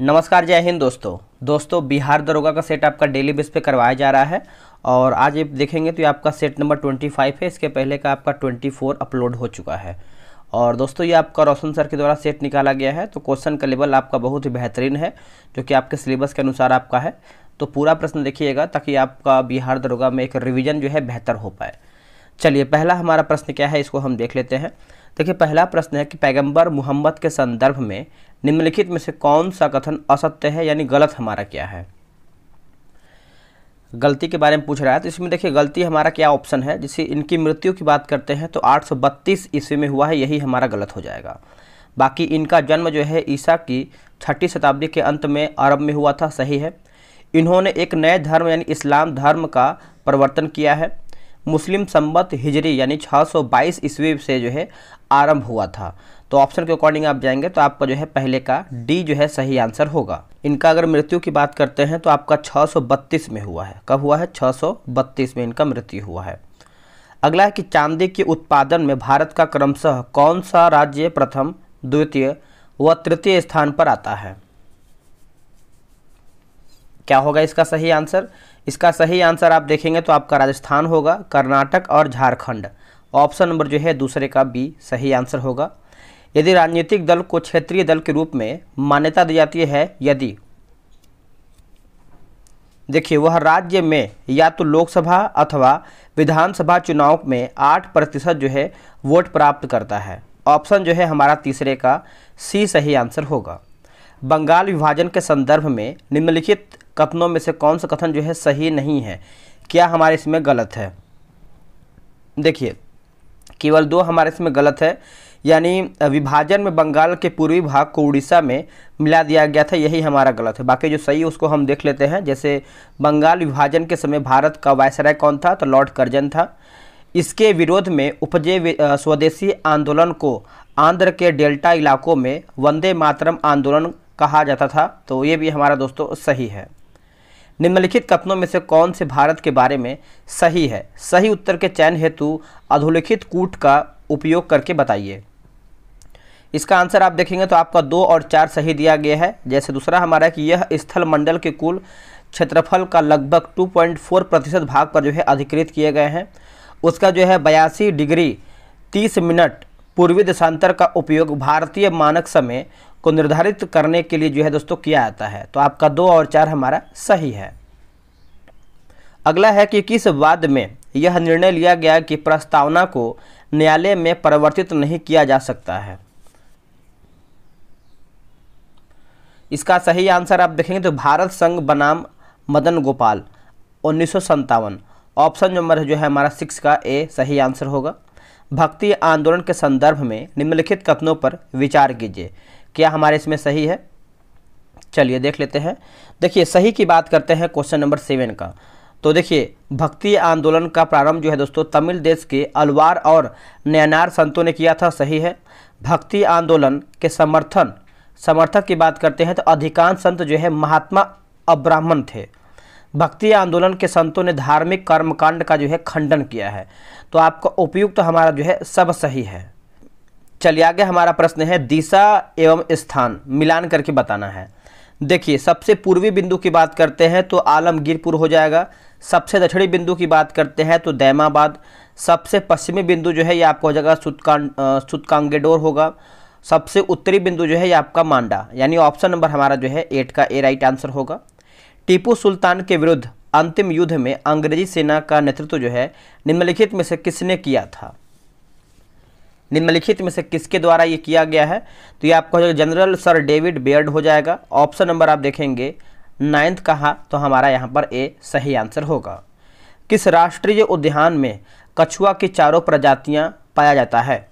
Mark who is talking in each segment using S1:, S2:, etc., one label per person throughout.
S1: नमस्कार जय हिंद दोस्तों दोस्तों बिहार दरोगा का सेट आपका डेली बेस पे करवाया जा रहा है और आज ये देखेंगे तो ये आपका सेट नंबर ट्वेंटी फाइव है इसके पहले का आपका ट्वेंटी फोर अपलोड हो चुका है और दोस्तों ये आपका रोशन सर के द्वारा सेट निकाला गया है तो क्वेश्चन का लेवल आपका बहुत ही बेहतरीन है जो कि आपके सिलेबस के अनुसार आपका है तो पूरा प्रश्न देखिएगा ताकि आपका बिहार दरोगा में एक रिविज़न जो है बेहतर हो पाए चलिए पहला हमारा प्रश्न क्या है इसको हम देख लेते हैं देखिए पहला प्रश्न है कि पैगंबर मोहम्मद के संदर्भ में निम्नलिखित में से कौन सा कथन असत्य है यानी गलत हमारा क्या है गलती के बारे में पूछ रहा है तो इसमें देखिए गलती हमारा क्या ऑप्शन है जैसे इनकी मृत्यु की बात करते हैं तो 832 ईस्वी में हुआ है यही हमारा गलत हो जाएगा बाकी इनका जन्म जो है ईसा की छठी शताब्दी के अंत में अरब में हुआ था सही है इन्होंने एक नए धर्म यानी इस्लाम धर्म का परिवर्तन किया है मुस्लिम संबत हिजरी यानी 622 ईस्वी से जो है आरंभ हुआ था तो ऑप्शन के अकॉर्डिंग आप जाएंगे तो आपका जो है पहले का डी जो है सही आंसर होगा इनका अगर मृत्यु की बात करते हैं तो आपका 632 में हुआ है कब हुआ है 632 में इनका मृत्यु हुआ है अगला है कि चांदी के उत्पादन में भारत का क्रमशः कौन सा राज्य प्रथम द्वितीय व तृतीय स्थान पर आता है क्या होगा इसका सही आंसर इसका सही आंसर आप देखेंगे तो आपका राजस्थान होगा कर्नाटक और झारखंड ऑप्शन नंबर जो है दूसरे का बी सही आंसर होगा यदि राजनीतिक दल को क्षेत्रीय दल के रूप में मान्यता दी जाती है यदि देखिए वह राज्य में या तो लोकसभा अथवा विधानसभा चुनाव में आठ प्रतिशत जो है वोट प्राप्त करता है ऑप्शन जो है हमारा तीसरे का सी सही आंसर होगा बंगाल विभाजन के संदर्भ में निम्नलिखित कथनों में से कौन सा कथन जो है सही नहीं है क्या हमारे इसमें गलत है देखिए केवल दो हमारे इसमें गलत है यानी विभाजन में बंगाल के पूर्वी भाग को उड़ीसा में मिला दिया गया था यही हमारा गलत है बाकी जो सही उसको हम देख लेते हैं जैसे बंगाल विभाजन के समय भारत का वायसराय कौन था तो लॉर्ड कर्जन था इसके विरोध में उपजे स्वदेशी आंदोलन को आंध्र के डेल्टा इलाकों में वंदे मातरम आंदोलन कहा जाता था तो ये भी हमारा दोस्तों सही है निम्नलिखित कथनों में से कौन से भारत के बारे में सही है सही उत्तर के चयन हेतु अधोलिखित कूट का उपयोग करके बताइए इसका आंसर आप देखेंगे तो आपका दो और चार सही दिया गया है जैसे दूसरा हमारा कि यह स्थल मंडल के कुल क्षेत्रफल का लगभग 2.4 प्रतिशत भाग पर जो है अधिकृत किए गए हैं उसका जो है बयासी डिग्री 30 मिनट पूर्वी देशांतर का उपयोग भारतीय मानक समय को निर्धारित करने के लिए जो है दोस्तों किया जाता है तो आपका दो और चार हमारा सही है अगला है कि किस वाद में यह निर्णय लिया गया कि प्रस्तावना को न्यायालय में परिवर्तित नहीं किया जा सकता है इसका सही आंसर आप देखेंगे तो भारत संघ बनाम मदन गोपाल उन्नीस ऑप्शन नंबर जो है हमारा सिक्स का ए सही आंसर होगा भक्ति आंदोलन के संदर्भ में निम्नलिखित कथनों पर विचार कीजिए क्या हमारे इसमें सही है चलिए देख लेते हैं देखिए सही की बात करते हैं क्वेश्चन नंबर सेवन का तो देखिए भक्ति आंदोलन का प्रारंभ जो है दोस्तों तमिल देश के अलवार और नैनार संतों ने किया था सही है भक्ति आंदोलन के समर्थन समर्थक की बात करते हैं तो अधिकांश संत जो है महात्मा अब्राह्मण थे भक्ति आंदोलन के संतों ने धार्मिक कर्मकांड का जो है खंडन किया है तो आपका उपयुक्त तो हमारा जो है सब सही है चलिए आगे हमारा प्रश्न है दिशा एवं स्थान मिलान करके बताना है देखिए सबसे पूर्वी बिंदु की बात करते हैं तो आलमगीरपुर हो जाएगा सबसे दक्षिणी बिंदु की बात करते हैं तो दैमाबाद सबसे पश्चिमी बिंदु जो है ये आपका हो जाएगा सुतकान सुतकांगेडोर होगा सबसे उत्तरी बिंदु जो है ये आपका मांडा यानी ऑप्शन नंबर हमारा जो है एट का ए राइट आंसर होगा टीपू सुल्तान के विरुद्ध अंतिम युद्ध में अंग्रेजी सेना का नेतृत्व जो है निम्नलिखित में से किसने किया था निम्नलिखित में से किसके द्वारा ये किया गया है तो ये आपको जनरल सर डेविड बेयर्ड हो जाएगा ऑप्शन नंबर आप देखेंगे नाइन्थ कहा तो हमारा यहाँ पर ए सही आंसर होगा किस राष्ट्रीय उद्यान में कछुआ की चारों प्रजातियाँ पाया जाता है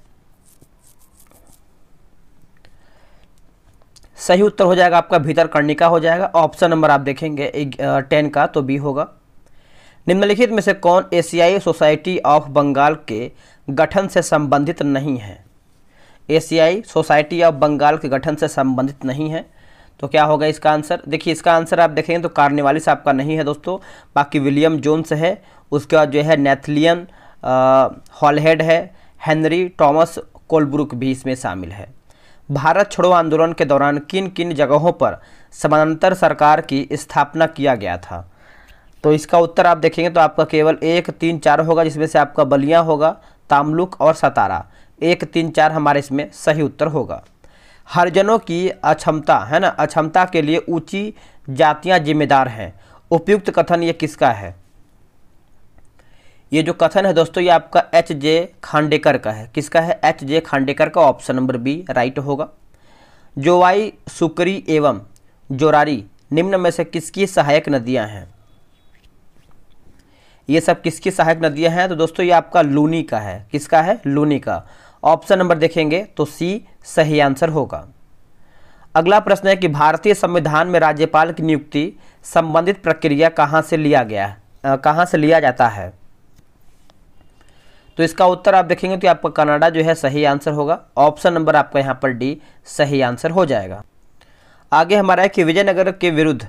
S1: सही उत्तर हो जाएगा आपका भीतर कर्णिका हो जाएगा ऑप्शन नंबर आप देखेंगे टेन का तो बी होगा निम्नलिखित में से कौन एशियाई सोसाइटी ऑफ बंगाल के गठन से संबंधित नहीं है एशियाई सोसाइटी ऑफ बंगाल के गठन से संबंधित नहीं है तो क्या होगा इसका आंसर देखिए इसका आंसर आप देखेंगे तो कार्निवालिस आपका नहीं है दोस्तों बाकी विलियम जोन्स है उसके बाद जो है नेथलियन हॉलहेड है हेनरी टॉमस कोलब्रुक भी इसमें शामिल है भारत छोड़ो आंदोलन के दौरान किन किन जगहों पर समानांतर सरकार की स्थापना किया गया था तो इसका उत्तर आप देखेंगे तो आपका केवल एक तीन चार होगा जिसमें से आपका बलिया होगा तामलुक और सतारा एक तीन चार हमारे इसमें सही उत्तर होगा हरिजनों की अक्षमता है ना अक्षमता के लिए ऊंची जातियां जिम्मेदार हैं उपयुक्त कथन ये किसका है ये जो कथन है दोस्तों ये आपका एच जे खांडेकर का है किसका है एच जे खांडेकर का ऑप्शन नंबर बी राइट होगा जोवाई सुकरी एवं जोरारी निम्न में से किसकी सहायक नदियां हैं ये सब किसकी सहायक नदियां हैं तो दोस्तों ये आपका लूनी का है किसका है लूनी का ऑप्शन नंबर देखेंगे तो सी सही आंसर होगा अगला प्रश्न है कि भारतीय संविधान में राज्यपाल की नियुक्ति संबंधित प्रक्रिया कहाँ से लिया गया है कहाँ से लिया जाता है तो इसका उत्तर आप देखेंगे तो आपका कनाडा जो है सही आंसर होगा ऑप्शन नंबर आपका यहाँ पर डी सही आंसर हो जाएगा आगे हमारा है कि विजयनगर के विरुद्ध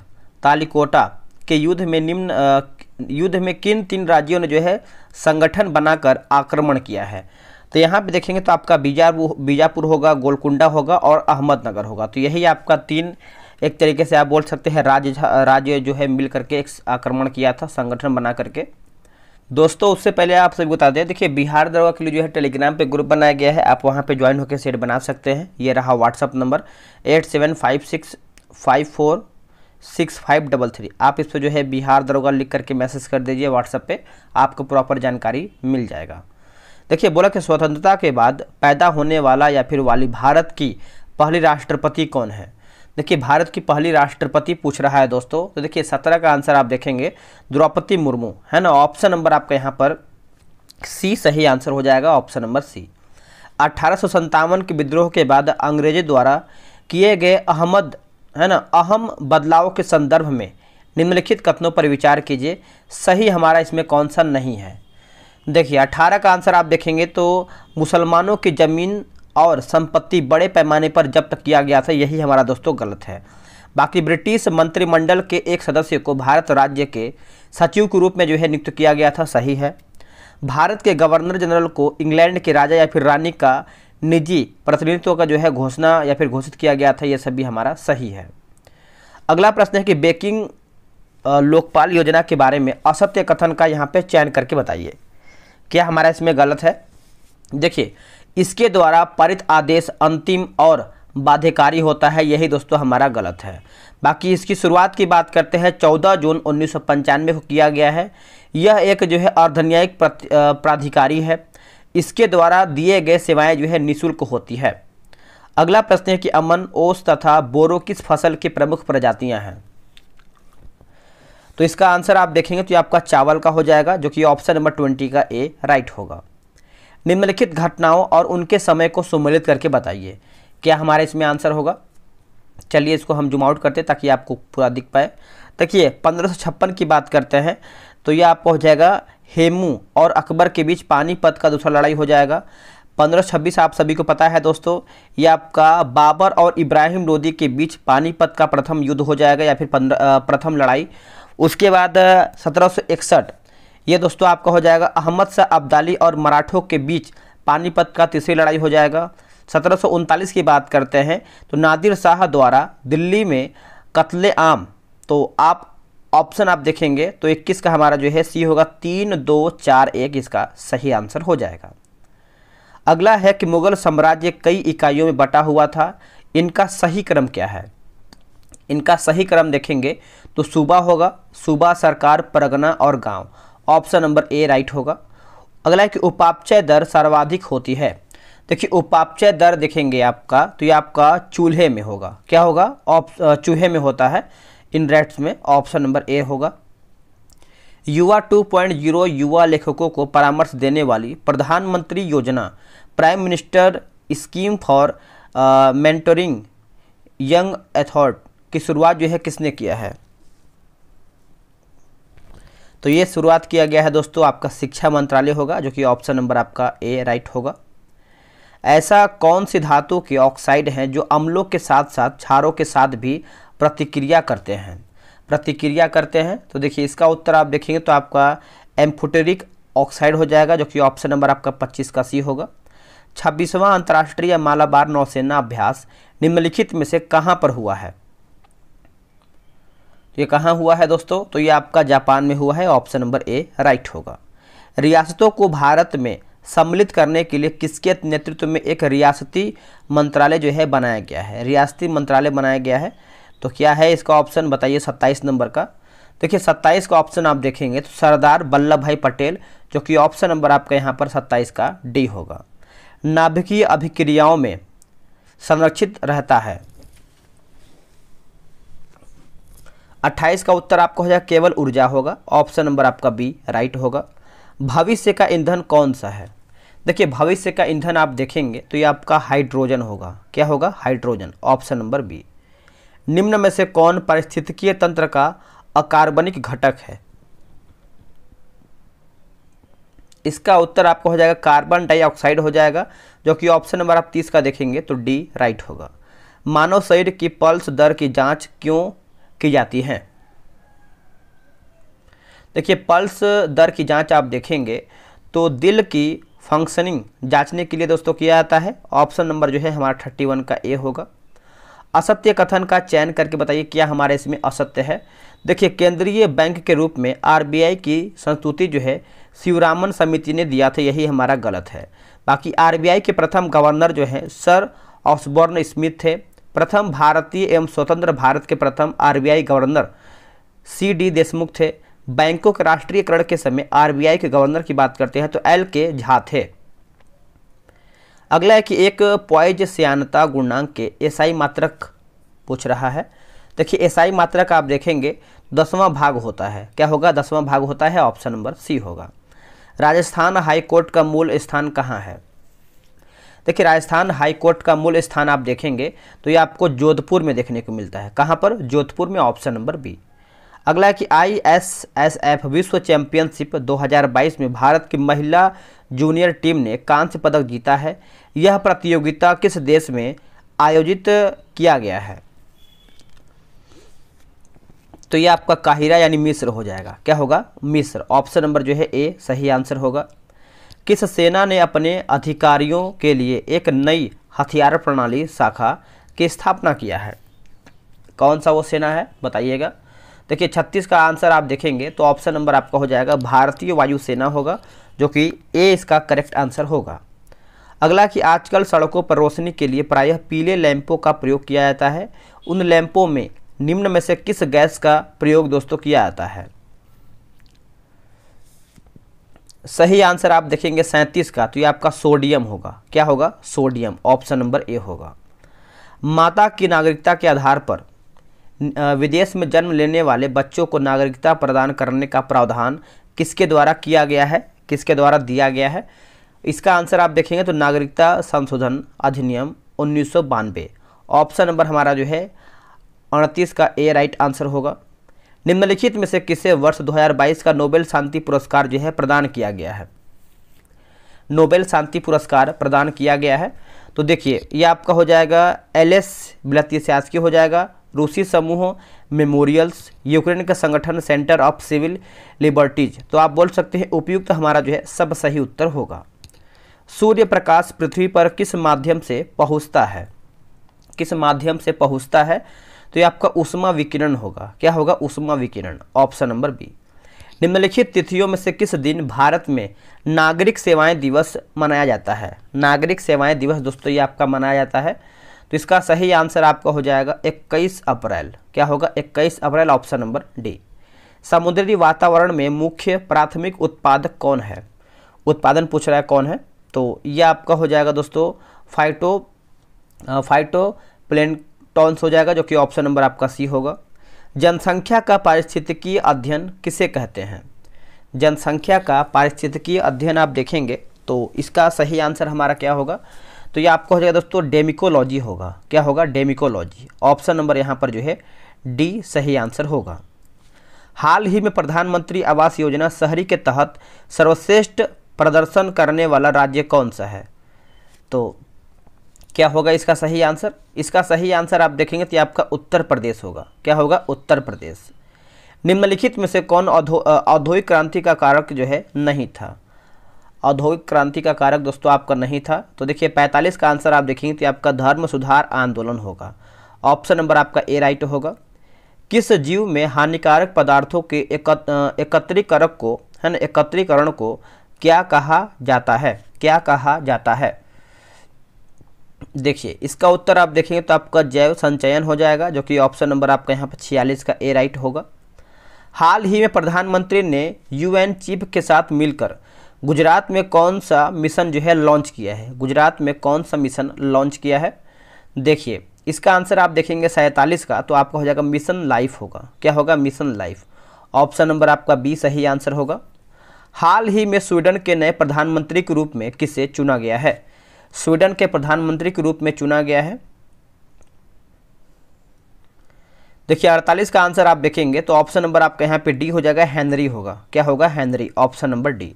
S1: तालिकोटा के युद्ध में निम्न युद्ध में किन तीन राज्यों ने जो है संगठन बनाकर आक्रमण किया है तो यहाँ पे देखेंगे तो आपका बीजापुर बीजापुर होगा गोलकुंडा होगा और अहमदनगर होगा तो यही आपका तीन एक तरीके से आप बोल सकते हैं राज्य राज्य जो है मिल करके एक आक्रमण किया था संगठन बना करके दोस्तों उससे पहले आप सभी बता दें देखिए बिहार दरोगा के लिए जो है टेलीग्राम पे ग्रुप बनाया गया है आप वहाँ पे ज्वाइन होकर सेट बना सकते हैं ये रहा WhatsApp number eight seven five six five four six five double three आप इस पर जो है बिहार दरोगा लिख करके मैसेज कर दीजिए व्हाट्सएप पे आपको प्रॉपर जानकारी मिल जाएगा देखिए बोला कि स्वतंत्रता के बाद पैदा होने वाला या फिर वाली भारत की पहली राष्ट्रपति कौन है देखिए भारत की पहली राष्ट्रपति पूछ रहा है दोस्तों तो देखिए सत्रह का आंसर आप देखेंगे द्रौपदी मुर्मू है ना ऑप्शन नंबर आपका यहाँ पर सी सही आंसर हो जाएगा ऑप्शन नंबर सी अठारह के विद्रोह के बाद अंग्रेजों द्वारा किए गए अहमद है ना अहम बदलाव के संदर्भ में निम्नलिखित कथनों पर विचार कीजिए सही हमारा इसमें कौन सा नहीं है देखिए अठारह का आंसर आप देखेंगे तो मुसलमानों की ज़मीन और संपत्ति बड़े पैमाने पर जब्त किया गया था यही हमारा दोस्तों गलत है बाकी ब्रिटिश मंत्रिमंडल के एक सदस्य को भारत राज्य के सचिव के रूप में जो है नियुक्त किया गया था सही है भारत के गवर्नर जनरल को इंग्लैंड के राजा या फिर रानी का निजी प्रतिनिधित्व का जो है घोषणा या फिर घोषित किया गया था यह सभी हमारा सही है अगला प्रश्न है कि बेकिंग लोकपाल योजना के बारे में असत्य कथन का यहाँ पे चयन करके बताइए क्या हमारा इसमें गलत है देखिए इसके द्वारा पारित आदेश अंतिम और बाध्यकारी होता है यही दोस्तों हमारा गलत है बाकी इसकी शुरुआत की बात करते हैं 14 जून उन्नीस को किया गया है यह एक जो है अर्धन्यायिक प्राधिकारी है इसके द्वारा दिए गए सेवाएं जो है निःशुल्क होती है अगला प्रश्न है कि अमन ओस तथा बोरो किस फसल की प्रमुख प्रजातियां हैं तो इसका आंसर आप देखेंगे तो आपका चावल का हो जाएगा जो कि ऑप्शन नंबर ट्वेंटी का ए राइट होगा निम्नलिखित घटनाओं और उनके समय को सम्मिलित करके बताइए क्या हमारा इसमें आंसर होगा चलिए इसको हम जूम आउट करते हैं ताकि आपको पूरा दिख पाए देखिए पंद्रह की बात करते हैं तो यह आपको हो जाएगा हेमू और अकबर के बीच पानीपत का दूसरा लड़ाई हो जाएगा 1526 आप सभी को पता है दोस्तों ये आपका बाबर और इब्राहिम लोदी के बीच पानीपत का प्रथम युद्ध हो जाएगा या फिर प्रथम लड़ाई उसके बाद सत्रह ये दोस्तों आपका हो जाएगा अहमद शाह अब्दाली और मराठों के बीच पानीपत का तीसरी लड़ाई हो जाएगा सत्रह की बात करते हैं तो नादिर शाह द्वारा दिल्ली में कत्ले आम तो आप ऑप्शन आप देखेंगे तो 21 का हमारा जो है सी होगा तीन दो चार एक इसका सही आंसर हो जाएगा अगला है कि मुग़ल साम्राज्य कई इकाइयों में बटा हुआ था इनका सही क्रम क्या है इनका सही क्रम देखेंगे तो सूबा होगा सूबा सरकार परगना और गांव ऑप्शन नंबर ए राइट होगा अगला है कि उपापचय दर सर्वाधिक होती है देखिए उपापचय दर देखेंगे आपका तो ये आपका चूल्हे में होगा क्या होगा ऑप चूहे में होता है इन रेट्स में ऑप्शन नंबर ए होगा युवा 2.0 युवा लेखकों को परामर्श देने वाली प्रधानमंत्री योजना prime minister scheme for mentoring young authors की शुरुआत जो है किसने किया है तो ये शुरुआत किया गया है दोस्तों आपका शिक्षा मंत्रालय होगा जो कि ऑप्शन नंबर आपका ए राइट होगा ऐसा कौन सी धातु के ऑक्साइड हैं जो अम्लों के साथ साथ क्षारों के साथ भी प्रतिक्रिया करते हैं प्रतिक्रिया करते हैं तो देखिए इसका उत्तर आप देखेंगे तो आपका एम्फोटेरिक ऑक्साइड हो जाएगा जो कि ऑप्शन नंबर आपका पच्चीस का सी होगा छब्बीसवां अंतर्राष्ट्रीय मालाबार नौसेना अभ्यास निम्नलिखित में से कहाँ पर हुआ है ये कहाँ हुआ है दोस्तों तो ये आपका जापान में हुआ है ऑप्शन नंबर ए राइट होगा रियासतों को भारत में सम्मिलित करने के लिए किसके नेतृत्व में एक रियासती मंत्रालय जो है बनाया गया है रियासती मंत्रालय बनाया गया है तो क्या है इसका ऑप्शन बताइए सत्ताईस नंबर का देखिए सत्ताईस का ऑप्शन आप देखेंगे तो सरदार वल्लभ भाई पटेल जो कि ऑप्शन नंबर आपका यहाँ पर सत्ताईस का डी होगा नाभिकीय अभिक्रियाओं में संरक्षित रहता है अट्ठाईस का उत्तर आपको हो जाएगा केवल ऊर्जा होगा ऑप्शन नंबर आपका बी राइट होगा भविष्य का ईंधन कौन सा है देखिए भविष्य का ईंधन आप देखेंगे तो ये आपका हाइड्रोजन होगा क्या होगा हाइड्रोजन ऑप्शन नंबर बी निम्न में से कौन पारिस्थितिकीय तंत्र का अकार्बनिक घटक है इसका उत्तर आपको हो जाएगा कार्बन डाइऑक्साइड हो जाएगा जो कि ऑप्शन नंबर आप तीस का देखेंगे तो डी राइट होगा मानव शरीर की पल्स दर की जांच क्यों की जाती हैं देखिए पल्स दर की जांच आप देखेंगे तो दिल की फंक्शनिंग जांचने के लिए दोस्तों किया जाता है ऑप्शन नंबर जो है हमारा थर्टी वन का ए होगा असत्य कथन का चयन करके बताइए क्या हमारे इसमें असत्य है देखिए केंद्रीय बैंक के रूप में आरबीआई की संस्तुति जो है शिवरामन समिति ने दिया था यही हमारा गलत है बाकी आरबीआई के प्रथम गवर्नर जो हैं सर ऑसबॉर्न स्मिथ थे प्रथम भारतीय एवं स्वतंत्र भारत के प्रथम RBI governor C D Deshmukh थे बैंकों के राष्ट्रीयकरण के समय आरबीआई के गवर्नर की बात करते हैं तो एल के झा थे अगला है कि एक पॉइज सियानता गुणांक के एसआई मात्रक पूछ रहा है देखिए एसआई मात्रक आप देखेंगे दसवां भाग होता है क्या होगा दसवां भाग होता है ऑप्शन नंबर सी होगा राजस्थान हाई कोर्ट का मूल स्थान कहाँ है देखिए राजस्थान हाई कोर्ट का मूल स्थान आप देखेंगे तो ये आपको जोधपुर में देखने को मिलता है कहाँ पर जोधपुर में ऑप्शन नंबर बी अगला है कि आई एस एस एफ विश्व चैंपियनशिप 2022 में भारत की महिला जूनियर टीम ने कांस्य पदक जीता है यह प्रतियोगिता किस देश में आयोजित किया गया है तो ये आपका काहिरा यानी मिस्र हो जाएगा क्या होगा मिस्र ऑप्शन नंबर जो है ए सही आंसर होगा किस सेना ने अपने अधिकारियों के लिए एक नई हथियार प्रणाली शाखा की स्थापना किया है कौन सा वो सेना है बताइएगा देखिए छत्तीस का आंसर आप देखेंगे तो ऑप्शन नंबर आपका हो जाएगा भारतीय वायुसेना होगा जो कि ए इसका करेक्ट आंसर होगा अगला कि आजकल सड़कों पर रोशनी के लिए प्रायः पीले लैंपों का प्रयोग किया जाता है उन लैंपों में निम्न में से किस गैस का प्रयोग दोस्तों किया जाता है सही आंसर आप देखेंगे सैंतीस का तो ये आपका सोडियम होगा क्या होगा सोडियम ऑप्शन नंबर ए होगा माता की नागरिकता के आधार पर विदेश में जन्म लेने वाले बच्चों को नागरिकता प्रदान करने का प्रावधान किसके द्वारा किया गया है किसके द्वारा दिया गया है इसका आंसर आप देखेंगे तो नागरिकता संशोधन अधिनियम उन्नीस ऑप्शन नंबर हमारा जो है अड़तीस का ए राइट आंसर होगा निम्नलिखित में से किसे वर्ष 2022 का नोबेल शांति पुरस्कार जो है प्रदान किया गया है नोबेल शांति पुरस्कार प्रदान किया गया है तो देखिए ये आपका हो जाएगा एल एस हो जाएगा रूसी समूह मेमोरियल्स यूक्रेन का संगठन सेंटर ऑफ सिविल लिबर्टीज तो आप बोल सकते हैं उपयुक्त हमारा जो है सब सही उत्तर होगा सूर्य प्रकाश पृथ्वी पर किस माध्यम से पहुँचता है किस माध्यम से पहुँचता है तो ये आपका उष्मा विकिरण होगा क्या होगा उष्मा विकिरण ऑप्शन नंबर बी निम्नलिखित तिथियों में से किस दिन भारत में नागरिक सेवाएं दिवस मनाया जाता है नागरिक सेवाएं दिवस दोस्तों ये आपका मनाया जाता है तो इसका सही आंसर आपका हो जाएगा 21 अप्रैल क्या होगा 21 अप्रैल ऑप्शन नंबर डी समुद्री वातावरण में मुख्य प्राथमिक उत्पादक कौन है उत्पादन पूछ रहा है कौन है तो यह आपका हो जाएगा दोस्तों फाइटो फाइटो प्लेन टॉन्स हो जाएगा जो कि ऑप्शन नंबर आपका सी होगा जनसंख्या का पारिस्थितिकीय अध्ययन किसे कहते हैं जनसंख्या का पारिस्थितिकीय अध्ययन आप देखेंगे तो इसका सही आंसर हमारा क्या होगा तो ये आपको हो जाएगा दोस्तों डेमिकोलॉजी होगा क्या होगा डेमिकोलॉजी ऑप्शन नंबर यहाँ पर जो है डी सही आंसर होगा हाल ही में प्रधानमंत्री आवास योजना शहरी के तहत सर्वश्रेष्ठ प्रदर्शन करने वाला राज्य कौन सा है तो क्या होगा इसका सही आंसर इसका सही आंसर आप देखेंगे तो आपका उत्तर प्रदेश होगा क्या होगा उत्तर प्रदेश निम्नलिखित में से कौन औद्योगिक क्रांति का कारक जो है नहीं था औद्योगिक क्रांति का कारक दोस्तों आपका नहीं था तो देखिए 45 का आंसर आप देखेंगे तो आपका धर्म सुधार आंदोलन होगा ऑप्शन नंबर आपका ए राइट होगा किस जीव में हानिकारक पदार्थों के एकत्रीकरण को है ना एकत्रीकरण को क्या कहा जाता है क्या कहा जाता है देखिए इसका उत्तर आप देखेंगे तो आपका जैव संचयन हो जाएगा जो कि ऑप्शन नंबर आपका यहाँ पर छियालीस का ए राइट होगा हाल ही में प्रधानमंत्री ने यूएन चीफ के साथ मिलकर गुजरात में कौन सा मिशन जो है लॉन्च किया है गुजरात में कौन सा मिशन लॉन्च किया है देखिए इसका आंसर आप देखेंगे सैंतालीस का तो आपका हो जाएगा मिशन लाइफ होगा क्या होगा मिशन लाइफ ऑप्शन नंबर आपका बी सही आंसर होगा हाल ही में स्वीडन के नए प्रधानमंत्री के रूप में किसे चुना गया है स्वीडन के प्रधानमंत्री के रूप में चुना गया है देखिए 48 का आंसर आप देखेंगे तो ऑप्शन नंबर आपके यहाँ पे डी हो जाएगा हेनरी होगा क्या होगा हेनरी ऑप्शन नंबर डी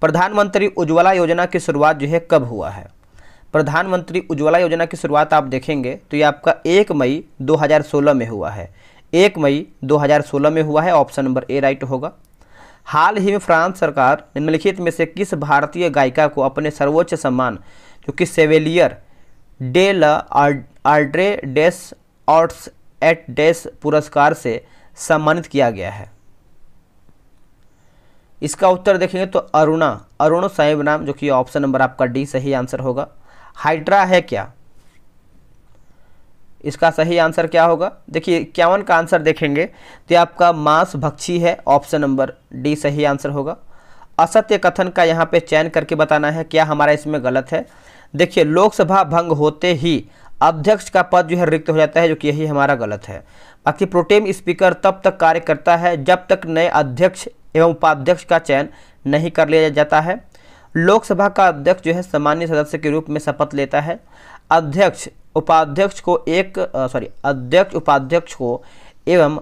S1: प्रधानमंत्री उज्ज्वला योजना की शुरुआत जो है कब हुआ है प्रधानमंत्री उज्ज्वला योजना की शुरुआत आप देखेंगे तो ये आपका एक मई 2016 में हुआ है एक मई 2016 में हुआ है ऑप्शन नंबर ए राइट होगा हाल ही में फ्रांस सरकार निम्नलिखित में से किस भारतीय गायिका को अपने सर्वोच्च सम्मान क्योंकि सेवेलियर डे ल आर्ड्रे डेस ऑर्ट्स एट डेस पुरस्कार से सम्मानित किया गया है इसका उत्तर देखेंगे तो अरुणा अरुण साहेब नाम जो कि ऑप्शन नंबर आपका डी सही आंसर होगा हाइड्रा है क्या इसका सही आंसर क्या होगा देखिए इक्यावन का आंसर देखेंगे तो आपका मांस भक्षी है ऑप्शन नंबर डी सही आंसर होगा असत्य कथन का यहाँ पे चयन करके बताना है क्या हमारा इसमें गलत है देखिए लोकसभा भंग होते ही अध्यक्ष का पद जो है रिक्त हो जाता है जो कि यही हमारा गलत है बाकी प्रोटेम स्पीकर तब तक कार्य करता है जब तक नए अध्यक्ष एवं उपाध्यक्ष का चयन नहीं कर लिया जाता है लोकसभा का अध्यक्ष जो है सामान्य सदस्य के रूप में शपथ लेता है अध्यक्ष उपाध्यक्ष को एक सॉरी अध्यक्ष उपाध्यक्ष को एवं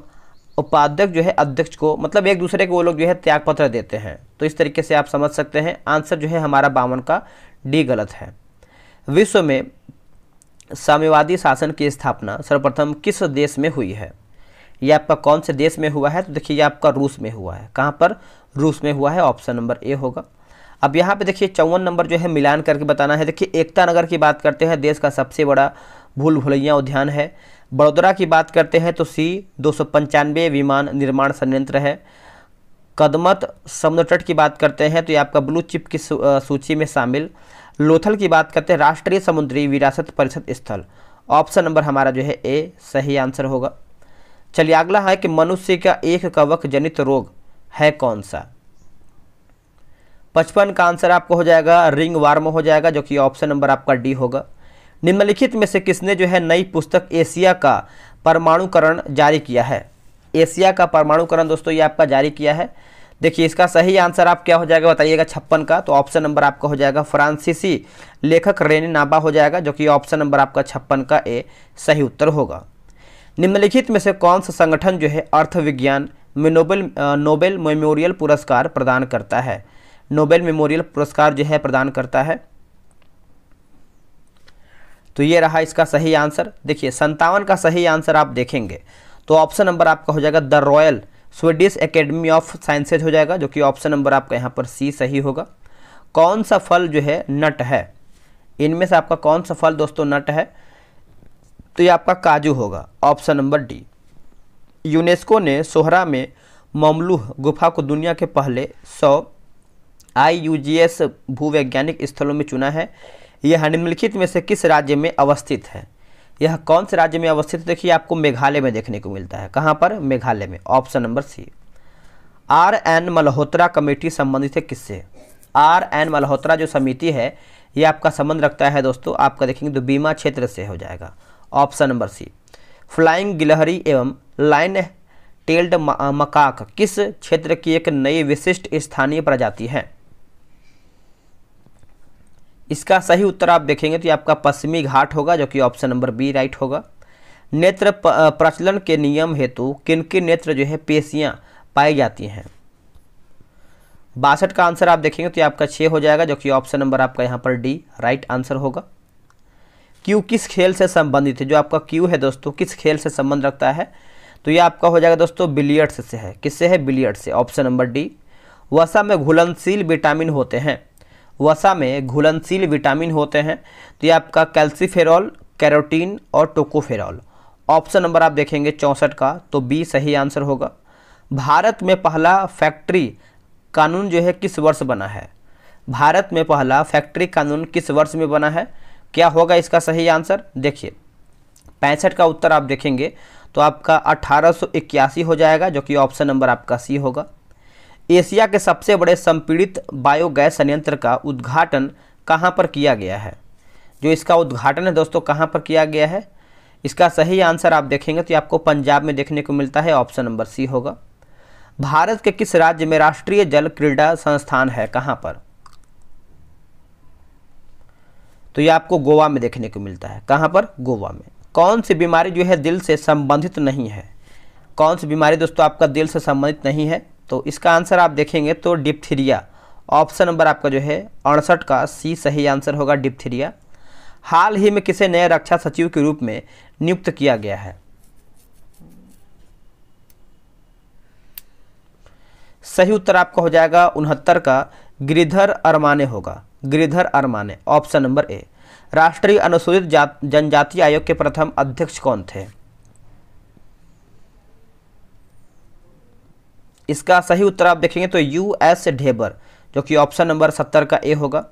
S1: उपाध्यक्ष जो है अध्यक्ष को मतलब एक दूसरे को वो लोग जो है त्यागपत्र देते हैं तो इस तरीके से आप समझ सकते हैं आंसर जो है हमारा बावन का डी गलत है विश्व में साम्यवादी शासन की स्थापना सर्वप्रथम किस देश में हुई है यह आपका कौन से देश में हुआ है तो देखिए यह आपका रूस में हुआ है कहाँ पर रूस में हुआ है ऑप्शन नंबर ए होगा अब यहाँ पे देखिए चौवन नंबर जो है मिलान करके बताना है देखिए एकता नगर की बात करते हैं देश का सबसे बड़ा भूल भुलैया उद्यान है बड़ोदरा की बात करते हैं तो सी दो विमान निर्माण संयंत्र है कदमत समुद्र तट की बात करते हैं तो ये आपका ब्लू चिप की सूची में शामिल लोथल की बात करते हैं राष्ट्रीय समुद्री विरासत परिषद स्थल ऑप्शन नंबर हमारा जो है ए सही आंसर होगा चलिए अगला है कि मनुष्य का एक कवक जनित रोग है कौन सा पचपन का आंसर आपको हो जाएगा रिंग वार्म हो जाएगा जो कि ऑप्शन नंबर आपका डी होगा निम्नलिखित में से किसने जो है नई पुस्तक एशिया का परमाणुकरण जारी किया है एशिया का परमाणुकरण दोस्तों ये आपका जारी किया है देखिए इसका सही आंसर आप क्या हो जाएगा बताइएगा छप्पन का तो ऑप्शन नंबर आपका हो जाएगा फ्रांसीसी लेखक रेनी नाबा हो जाएगा जो कि ऑप्शन नंबर आपका छप्पन का ए सही उत्तर होगा निम्नलिखित में से कौन सा संगठन जो है अर्थविज्ञान में नोबेल नोबेल मेमोरियल पुरस्कार प्रदान करता है नोबेल मेमोरियल पुरस्कार जो है प्रदान करता है तो ये रहा इसका सही आंसर देखिए संतावन का सही आंसर आप देखेंगे तो ऑप्शन नंबर आपका हो जाएगा the royal Swedish academy of sciences हो जाएगा जो कि ऑप्शन नंबर आपका यहाँ पर सी सही होगा कौन सा फल जो है नट है इनमें से आपका कौन सा फल दोस्तों नट है तो ये आपका काजू होगा ऑप्शन नंबर डी यूनेस्को ने सोहरा में ममलूह गुफा को दुनिया के पहले सौ आई यू जी एस भूवैज्ञानिक स्थलों में चुना है यह निम्नलिखित में से किस राज्य में अवस्थित है यह कौन से राज्य में अवस्थित है देखिए आपको मेघालय में देखने को मिलता है कहाँ पर मेघालय में option number C R N Malhotra committee संबंधित है किससे आर एन मल्होत्रा जो समिति है ये आपका संबंध रखता है दोस्तों आपका देखेंगे तो बीमा क्षेत्र से हो जाएगा ऑप्शन नंबर सी फ्लाइंग गिलहरी एवं लाइन टेल्ड मकाक किस क्षेत्र की एक नई विशिष्ट स्थानीय प्रजाति है इसका सही उत्तर आप देखेंगे तो ये आपका पश्चिमी घाट होगा जो कि ऑप्शन नंबर बी राइट होगा नेत्र प्रचलन के नियम हेतु किन किन नेत्र जो है पेशियाँ पाई जाती हैं बासठ का आंसर आप देखेंगे तो ये आपका छः हो जाएगा जो कि ऑप्शन नंबर आपका यहाँ पर डी राइट आंसर होगा क्यू किस खेल से संबंधित है जो आपका क्यू है दोस्तों किस खेल से संबंध रखता है तो ये आपका हो जाएगा दोस्तों बिलियर्ड्स से है किससे है बिलियर्ड से ऑप्शन नंबर डी वसा में घुलनशील विटामिन होते हैं वसा में घुलनशील विटामिन होते हैं तो ये आपका कैल्सीफेरॉल कैरोटीन और टोकोफेरॉल ऑप्शन नंबर आप देखेंगे चौंसठ का तो बी सही आंसर होगा भारत में पहला फैक्ट्री कानून जो है किस वर्ष बना है भारत में पहला फैक्ट्री कानून किस वर्ष में बना है क्या होगा इसका सही आंसर देखिए पैंसठ का उत्तर आप देखेंगे तो आपका अठारह हो जाएगा जो कि ऑप्शन नंबर आपका सी होगा एशिया के सबसे बड़े संपीड़ित बायोगैस संयंत्र का उद्घाटन कहाँ पर किया गया है जो इसका उद्घाटन है दोस्तों कहाँ पर किया गया है इसका सही आंसर आप देखेंगे तो आपको पंजाब में देखने को मिलता है ऑप्शन नंबर सी होगा भारत के किस राज्य में राष्ट्रीय जल क्रीड़ा संस्थान है कहाँ पर तो ये आपको गोवा में देखने को मिलता है कहाँ पर गोवा में कौन सी बीमारी जो है दिल से संबंधित नहीं है कौन सी बीमारी दोस्तों आपका दिल से संबंधित नहीं है तो इसका आंसर आप देखेंगे तो डिप्थीरिया ऑप्शन नंबर आपका जो है अड़सठ का सी सही आंसर होगा डिप्थीरिया हाल ही में किसे नए रक्षा सचिव के रूप में नियुक्त किया गया है सही उत्तर आपका हो जाएगा उनहत्तर का गिरिधर अरमाने होगा Giridhar Armane option number A राष्ट्रीय अनुसूचित जनजाति आयोग के प्रथम अध्यक्ष कौन थे इसका सही उत्तर आप देखेंगे तो यू एस ढेबर जो कि ऑप्शन नंबर सत्तर का ए होगा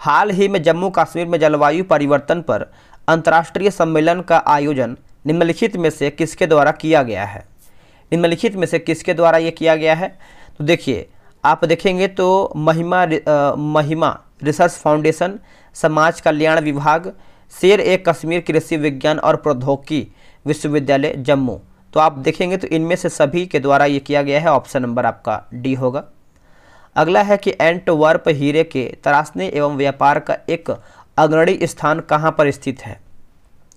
S1: हाल ही में जम्मू कश्मीर में जलवायु परिवर्तन पर अंतर्राष्ट्रीय सम्मेलन का आयोजन निम्नलिखित में से किसके द्वारा किया गया है निम्नलिखित में से किसके द्वारा ये किया गया है तो देखिए आप देखेंगे तो महिमा आ, महिमा रिसर्च फाउंडेशन समाज कल्याण विभाग शेर ए कश्मीर कृषि विज्ञान और प्रौद्योगिकी विश्वविद्यालय जम्मू तो आप देखेंगे तो इनमें से सभी के द्वारा ये किया गया है ऑप्शन नंबर आपका डी होगा अगला है कि एंट वर्प हीरे के तराशने एवं व्यापार का एक अग्रणी स्थान कहाँ पर स्थित है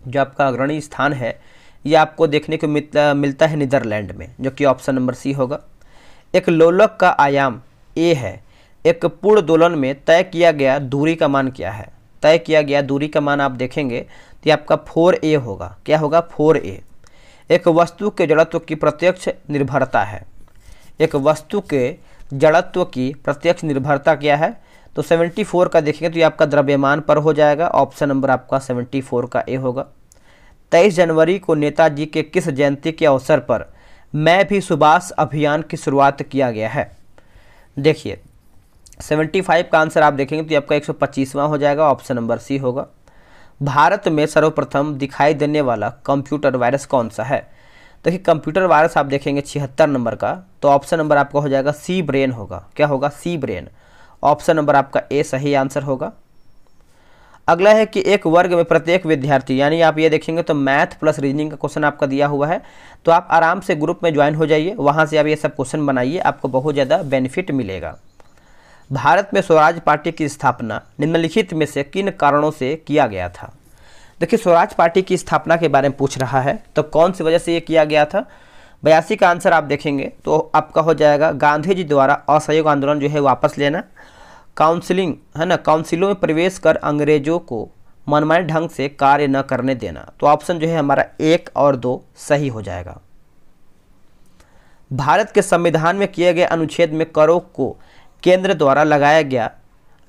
S1: जो आपका अग्रणी स्थान है ये आपको देखने को मिलता है नीदरलैंड में जो कि ऑप्शन नंबर सी होगा एक लोलक का आयाम ए है एक पूर्ण दोलन में तय किया गया दूरी का मान क्या है तय किया गया दूरी का मान आप देखेंगे तो ये आपका फोर ए होगा क्या होगा फोर ए एक वस्तु के जड़त्व की प्रत्यक्ष निर्भरता है एक वस्तु के जड़त्व की प्रत्यक्ष निर्भरता क्या है तो 74 का देखेंगे तो ये आपका द्रव्यमान पर हो जाएगा ऑप्शन नंबर आपका 74 का ए होगा 23 जनवरी को नेताजी के किस जयंती के अवसर पर मैं भी सुभाष अभियान की शुरुआत किया गया है देखिए 75 का आंसर आप देखेंगे तो ये आपका 125वां हो जाएगा ऑप्शन नंबर सी होगा भारत में सर्वप्रथम दिखाई देने वाला कंप्यूटर वायरस कौन सा है देखिए कंप्यूटर वायरस आप देखेंगे छिहत्तर नंबर का तो ऑप्शन नंबर आपका हो जाएगा सी ब्रेन होगा क्या होगा सी ब्रेन ऑप्शन नंबर आपका ए सही आंसर होगा अगला है कि एक वर्ग में प्रत्येक विद्यार्थी यानी आप ये देखेंगे तो मैथ प्लस रीजनिंग का क्वेश्चन आपका दिया हुआ है तो आप आराम से ग्रुप में ज्वाइन हो जाइए वहाँ से आप ये सब क्वेश्चन बनाइए आपको बहुत ज़्यादा बेनिफिट मिलेगा भारत में स्वराज पार्टी की स्थापना निम्नलिखित में से किन कारणों से किया गया था देखिए स्वराज पार्टी की स्थापना के बारे में पूछ रहा है तो कौन सी वजह से ये किया गया था बयासी का आंसर आप देखेंगे तो आपका हो जाएगा गांधी जी द्वारा असहयोग आंदोलन जो है वापस लेना काउंसिलिंग है ना काउंसिलों में प्रवेश कर अंग्रेजों को मनमाने ढंग से कार्य न करने देना तो ऑप्शन जो है हमारा एक और दो सही हो जाएगा भारत के संविधान में किए गए अनुच्छेद में करों को केंद्र द्वारा लगाया गया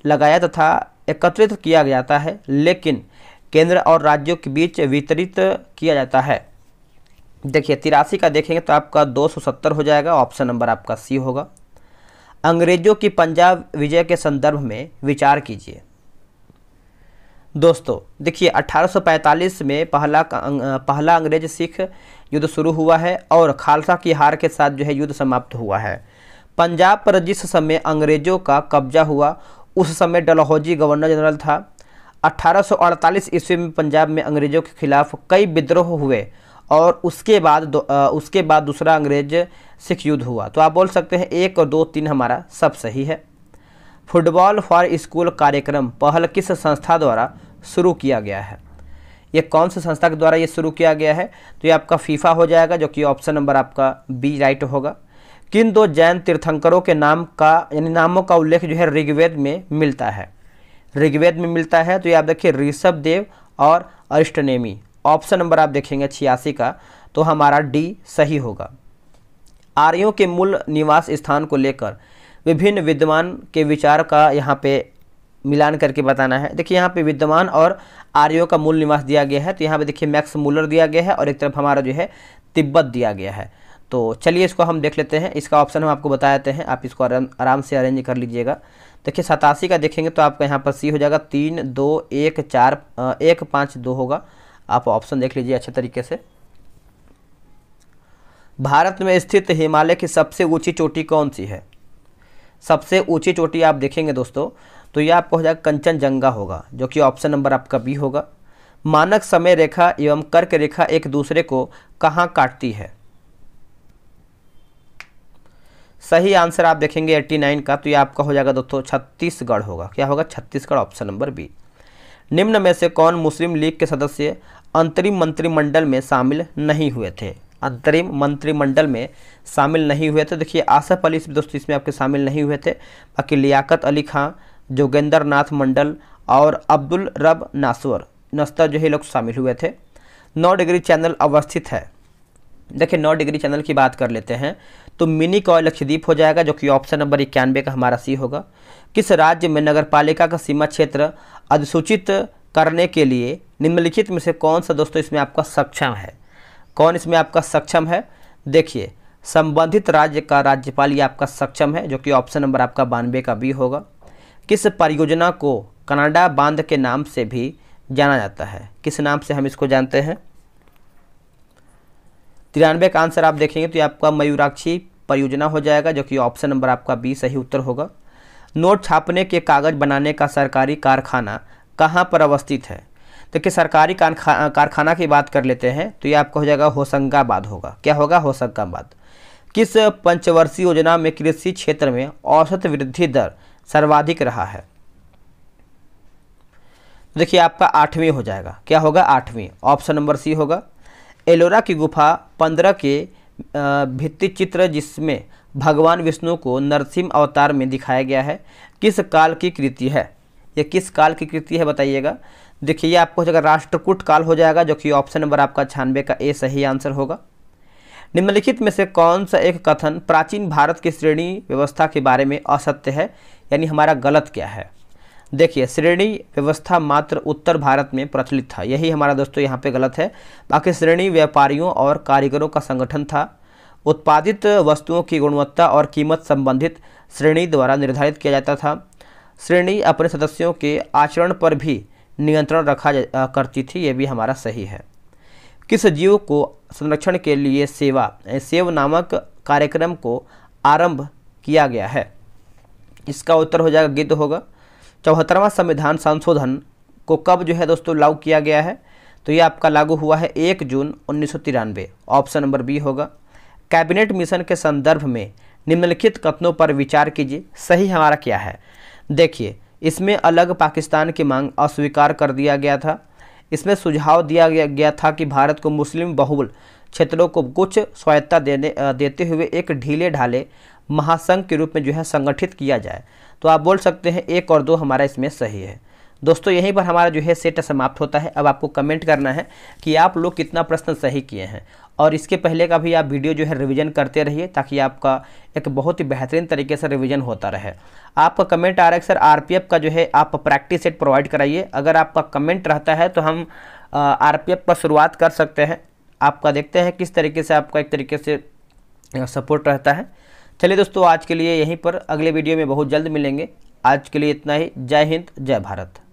S1: लगाया तथा एकत्रित किया जाता है लेकिन केंद्र और राज्यों के बीच वितरित किया जाता है देखिए तिरासी का देखेंगे तो आपका 270 हो जाएगा ऑप्शन नंबर आपका सी होगा अंग्रेजों की पंजाब विजय के संदर्भ में विचार कीजिए दोस्तों देखिए 1845 में पहला पहला अंग्रेज सिख युद्ध शुरू हुआ है और खालसा की हार के साथ जो है युद्ध समाप्त हुआ है पंजाब पर जिस समय अंग्रेज़ों का कब्जा हुआ उस समय डलहौजी गवर्नर जनरल था 1848 ईस्वी में पंजाब में अंग्रेज़ों के खिलाफ कई विद्रोह हुए और उसके बाद उसके बाद दूसरा अंग्रेज सिख युद्ध हुआ तो आप बोल सकते हैं एक और दो तीन हमारा सब सही है फुटबॉल फॉर स्कूल कार्यक्रम पहल किस संस्था द्वारा शुरू किया गया है ये कौन से संस्था के द्वारा ये शुरू किया गया है तो ये आपका फीफा हो जाएगा जो कि ऑप्शन नंबर आपका बी राइट होगा किन दो जैन तीर्थंकरों के नाम का यानी नामों का उल्लेख जो है ऋग्वेद में मिलता है ऋग्वेद में मिलता है तो ये आप देखिए ऋषभ देव और अरिष्टनेमी ऑप्शन नंबर आप देखेंगे छियासी का तो हमारा डी सही होगा आर्यों के मूल निवास स्थान को लेकर विभिन्न विद्वान के विचार का यहाँ पे मिलान करके बताना है देखिए यहाँ पे विद्यमान और आर्यों का मूल निवास दिया गया है तो यहाँ पे देखिए मैक्स मूलर दिया गया है और एक तरफ हमारा जो है तिब्बत दिया गया है तो चलिए इसको हम देख लेते हैं इसका ऑप्शन हम आपको बता देते हैं आप इसको आराम से अरेंज कर लीजिएगा देखिए सतासी का देखेंगे तो आपका यहाँ पर सी हो जाएगा तीन दो एक चार एक पाँच दो होगा आप ऑप्शन देख लीजिए अच्छे तरीके से भारत में स्थित हिमालय की सबसे ऊंची चोटी कौन सी है सबसे ऊंची चोटी आप देखेंगे दोस्तों तो यह आपको हो जाएगा कंचनजंगा होगा जो कि ऑप्शन नंबर आपका बी होगा मानक समय रेखा एवं कर्क रेखा एक दूसरे को कहाँ काटती है सही आंसर आप देखेंगे 89 का तो ये आपका हो जाएगा दोस्तों छत्तीसगढ़ होगा क्या होगा छत्तीसगढ़ ऑप्शन नंबर बी निम्न में से कौन मुस्लिम लीग के सदस्य अंतरिम मंत्रिमंडल में शामिल नहीं हुए थे अंतरिम मंत्रिमंडल में शामिल नहीं हुए थे देखिए आसफ अली दोस्तों इसमें आपके शामिल नहीं हुए थे बाकी लियाकत अली खां जोगेंद्र नाथ मंडल और अब्दुल रब नासवर नस्तर जो है लोग शामिल हुए थे नौ डिग्री चैनल अवस्थित है देखिए नौ डिग्री चैनल की बात कर लेते हैं तो मिनी कॉय लक्षद्वीप हो जाएगा जो कि ऑप्शन नंबर इक्यानवे का हमारा सी होगा किस राज्य में नगर पालिका का सीमा क्षेत्र अधिसूचित करने के लिए निम्नलिखित में से कौन सा दोस्तों इसमें आपका सक्षम है कौन इसमें आपका सक्षम है देखिए संबंधित राज्य का राज्यपाल ये आपका सक्षम है जो कि ऑप्शन नंबर आपका बानवे का बी होगा किस परियोजना को कनाडा बांध के नाम से भी जाना जाता है किस नाम से हम इसको जानते हैं तिरानवे का आंसर आप देखेंगे तो ये आपका मयूराक्षी परियोजना हो जाएगा जो कि ऑप्शन नंबर आपका बी सही उत्तर होगा नोट छापने के कागज़ बनाने का सरकारी कारखाना कहाँ पर अवस्थित है देखिए तो सरकारी कारखाना की बात कर लेते हैं तो ये आपका हो जाएगा होशंगाबाद होगा क्या होगा होशंगाबाद किस पंचवर्षीय योजना में कृषि क्षेत्र में औसत वृद्धि दर सर्वाधिक रहा है देखिए आपका आठवीं हो जाएगा क्या होगा आठवीं ऑप्शन नंबर सी होगा एलोरा की गुफा पंद्रह के भित्ति चित्र जिसमें भगवान विष्णु को नरसिंह अवतार में दिखाया गया है किस काल की कृति है ये किस काल की कृति है बताइएगा देखिए आपको जगह राष्ट्रकूट काल हो जाएगा जो कि ऑप्शन नंबर आपका छानबे का ए सही आंसर होगा निम्नलिखित में से कौन सा एक कथन प्राचीन भारत की श्रेणी व्यवस्था के बारे में असत्य है यानी हमारा गलत क्या है देखिए श्रेणी व्यवस्था मात्र उत्तर भारत में प्रचलित था यही हमारा दोस्तों यहाँ पे गलत है बाकी श्रेणी व्यापारियों और कारीगरों का संगठन था उत्पादित वस्तुओं की गुणवत्ता और कीमत संबंधित श्रेणी द्वारा निर्धारित किया जाता था श्रेणी अपने सदस्यों के आचरण पर भी नियंत्रण रखा करती थी ये भी हमारा सही है किस जीव को संरक्षण के लिए सेवा सेव नामक कार्यक्रम को आरंभ किया गया है इसका उत्तर हो जाएगा गिद्ध होगा चौहत्तरवां संविधान संशोधन को कब जो है दोस्तों लागू किया गया है तो ये आपका लागू हुआ है एक जून उन्नीस ऑप्शन नंबर बी होगा कैबिनेट मिशन के संदर्भ में निम्नलिखित कथनों पर विचार कीजिए सही हमारा क्या है देखिए इसमें अलग पाकिस्तान की मांग अस्वीकार कर दिया गया था इसमें सुझाव दिया गया था कि भारत को मुस्लिम बहुल क्षेत्रों को कुछ स्वायत्ता देने देते हुए एक ढीले ढाले महासंघ के रूप में जो है संगठित किया जाए तो आप बोल सकते हैं एक और दो हमारा इसमें सही है दोस्तों यहीं पर हमारा जो है सेट समाप्त होता है अब आपको कमेंट करना है कि आप लोग कितना प्रश्न सही किए हैं और इसके पहले का भी आप वीडियो जो है रिवीजन करते रहिए ताकि आपका एक बहुत ही बेहतरीन तरीके से रिवीजन होता रहे आपका कमेंट आ रहा है सर आरपीएफ का जो है आप प्रैक्टिस सेट प्रोवाइड कराइए अगर आपका कमेंट रहता है तो हम आर पर शुरुआत कर सकते हैं आपका देखते हैं किस तरीके से आपका एक तरीके से सपोर्ट रहता है चलिए दोस्तों आज के लिए यहीं पर अगले वीडियो में बहुत जल्द मिलेंगे आज के लिए इतना ही जय हिंद जय भारत